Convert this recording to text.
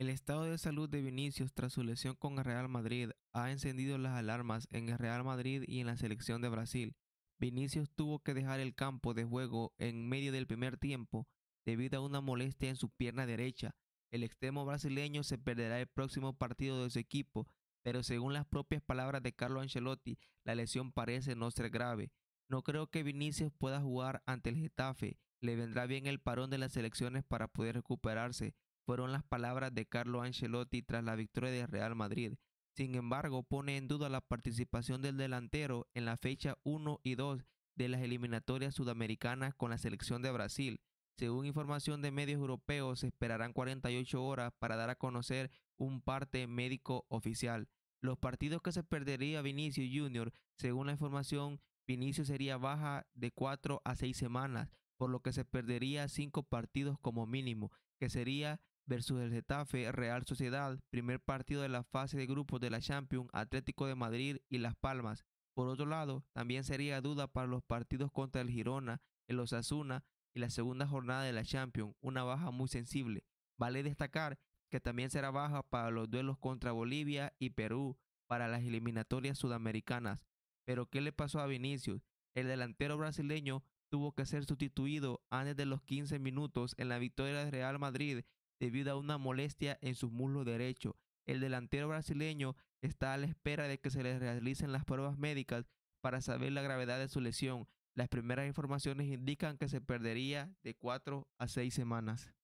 El estado de salud de Vinicius tras su lesión con el Real Madrid ha encendido las alarmas en el Real Madrid y en la selección de Brasil. Vinicius tuvo que dejar el campo de juego en medio del primer tiempo debido a una molestia en su pierna derecha. El extremo brasileño se perderá el próximo partido de su equipo, pero según las propias palabras de Carlo Ancelotti, la lesión parece no ser grave. No creo que Vinicius pueda jugar ante el Getafe. Le vendrá bien el parón de las selecciones para poder recuperarse fueron las palabras de Carlo Ancelotti tras la victoria de Real Madrid. Sin embargo, pone en duda la participación del delantero en la fecha 1 y 2 de las eliminatorias sudamericanas con la selección de Brasil. Según información de medios europeos, se esperarán 48 horas para dar a conocer un parte médico oficial. Los partidos que se perdería Vinicius Jr., según la información, Vinicius sería baja de 4 a 6 semanas, por lo que se perdería cinco partidos como mínimo, que sería versus el Getafe, Real Sociedad, primer partido de la fase de grupos de la Champions, Atlético de Madrid y Las Palmas. Por otro lado, también sería duda para los partidos contra el Girona, el Osasuna y la segunda jornada de la Champions, una baja muy sensible. Vale destacar que también será baja para los duelos contra Bolivia y Perú para las eliminatorias sudamericanas. Pero ¿qué le pasó a Vinicius? El delantero brasileño tuvo que ser sustituido antes de los 15 minutos en la victoria de Real Madrid debido a una molestia en su muslo derecho. El delantero brasileño está a la espera de que se le realicen las pruebas médicas para saber la gravedad de su lesión. Las primeras informaciones indican que se perdería de 4 a 6 semanas.